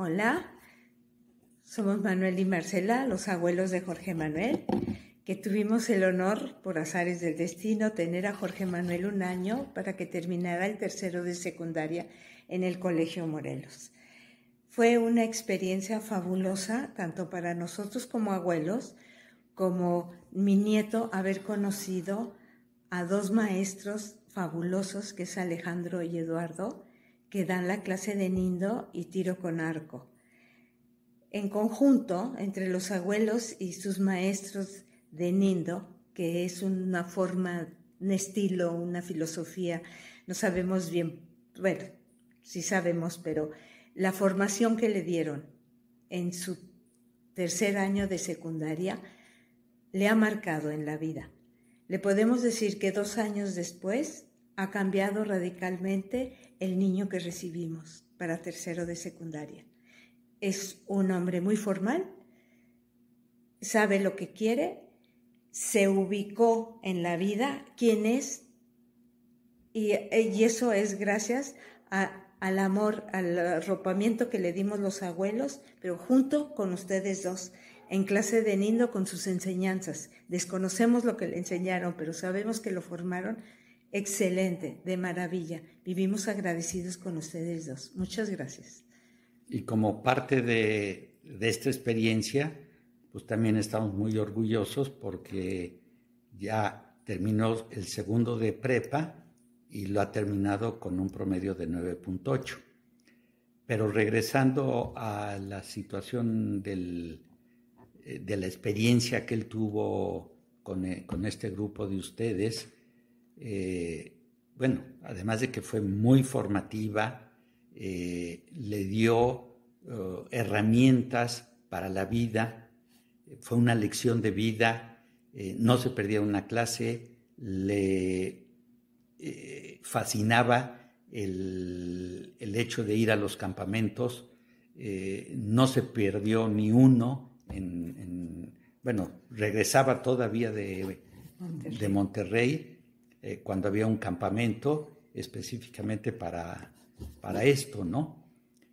Hola, somos Manuel y Marcela, los abuelos de Jorge Manuel, que tuvimos el honor, por azares del destino, tener a Jorge Manuel un año para que terminara el tercero de secundaria en el Colegio Morelos. Fue una experiencia fabulosa, tanto para nosotros como abuelos, como mi nieto haber conocido a dos maestros fabulosos, que es Alejandro y Eduardo, que dan la clase de nindo y tiro con arco. En conjunto, entre los abuelos y sus maestros de nindo, que es una forma, un estilo, una filosofía, no sabemos bien, bueno, sí sabemos, pero la formación que le dieron en su tercer año de secundaria le ha marcado en la vida. Le podemos decir que dos años después ha cambiado radicalmente el niño que recibimos para tercero de secundaria. Es un hombre muy formal, sabe lo que quiere, se ubicó en la vida, quién es, y, y eso es gracias al amor, al arropamiento que le dimos los abuelos, pero junto con ustedes dos, en clase de Nindo con sus enseñanzas. Desconocemos lo que le enseñaron, pero sabemos que lo formaron Excelente, de maravilla. Vivimos agradecidos con ustedes dos. Muchas gracias. Y como parte de, esta experiencia, pues también estamos muy orgullosos porque ya terminó el segundo de prepa y lo ha terminado con un promedio de 9.8. Pero regresando a la situación del, eh, de la experiencia que él tuvo con, eh, con este grupo de ustedes, eh, bueno, además de que fue muy formativa, eh, le dio eh, herramientas para la vida, fue una lección de vida, no se perdía una clase, le fascinaba el, hecho de ir a los campamentos, no se perdió ni uno, en, bueno, regresaba todavía de Monterrey eh, cuando había un campamento específicamente para, para esto, ¿no?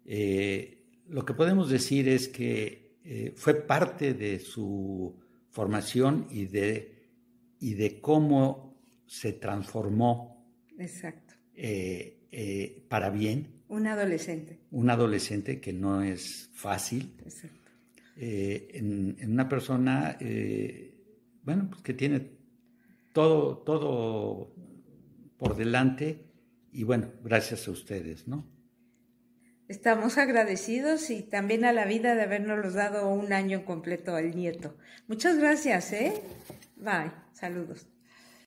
Eh, lo que podemos decir es que eh, fue parte de su formación y de, y de cómo se transformó. Exacto. para bien. Un adolescente. Un adolescente que no es fácil. Exacto. En, en, una persona, bueno, pues que tiene todo, todo por delante y bueno, gracias a ustedes, ¿no? Estamos agradecidos y también a la vida de habernos dado un año completo al nieto. Muchas gracias, ¿eh? Bye, saludos.